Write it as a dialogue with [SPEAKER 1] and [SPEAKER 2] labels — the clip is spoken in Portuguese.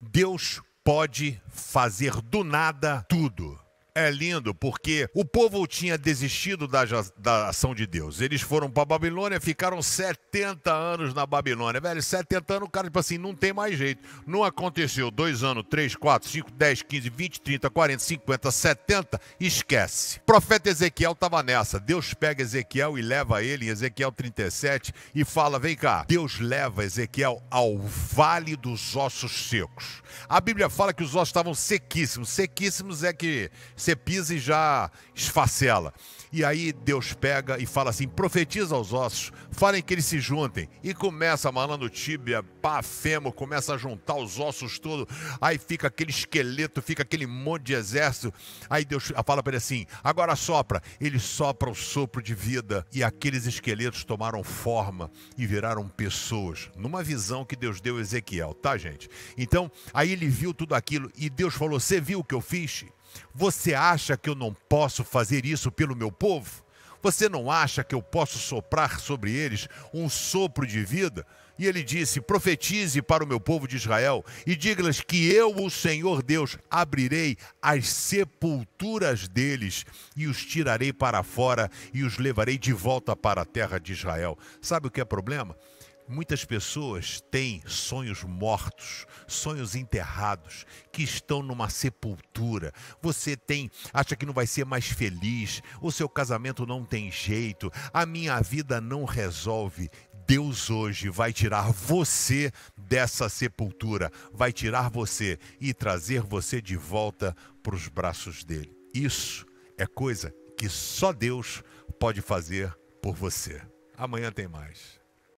[SPEAKER 1] Deus pode fazer do nada tudo é lindo porque o povo tinha desistido da, da ação de Deus. Eles foram para Babilônia, ficaram 70 anos na Babilônia. Velho, 70 anos o cara, tipo assim, não tem mais jeito. Não aconteceu. Dois anos, três, quatro, cinco, dez, quinze, vinte, trinta, quarenta, cinquenta, setenta. Esquece. O profeta Ezequiel estava nessa. Deus pega Ezequiel e leva ele em Ezequiel 37 e fala: vem cá. Deus leva Ezequiel ao vale dos ossos secos. A Bíblia fala que os ossos estavam sequíssimos. Sequíssimos é que você pisa e já esfacela. E aí Deus pega e fala assim: profetiza aos ossos, falem que eles se juntem. E começa malando tíbia, pá, fêmur, começa a juntar os ossos todos. Aí fica aquele esqueleto, fica aquele monte de exército. Aí Deus fala para ele assim: agora sopra. Ele sopra o sopro de vida. E aqueles esqueletos tomaram forma e viraram pessoas. Numa visão que Deus deu a Ezequiel, tá, gente? Então, aí ele viu tudo aquilo e Deus falou: Você viu o que eu fiz? Você acha que eu não posso fazer isso pelo meu povo? Você não acha que eu posso soprar sobre eles um sopro de vida? E ele disse: Profetize para o meu povo de Israel e diga-lhes que eu, o Senhor Deus, abrirei as sepulturas deles e os tirarei para fora e os levarei de volta para a terra de Israel. Sabe o que é problema? Muitas pessoas têm sonhos mortos, sonhos enterrados, que estão numa sepultura. Você tem, acha que não vai ser mais feliz, o seu casamento não tem jeito, a minha vida não resolve. Deus hoje vai tirar você dessa sepultura, vai tirar você e trazer você de volta para os braços dele. Isso é
[SPEAKER 2] coisa que só Deus pode fazer por você. Amanhã tem mais.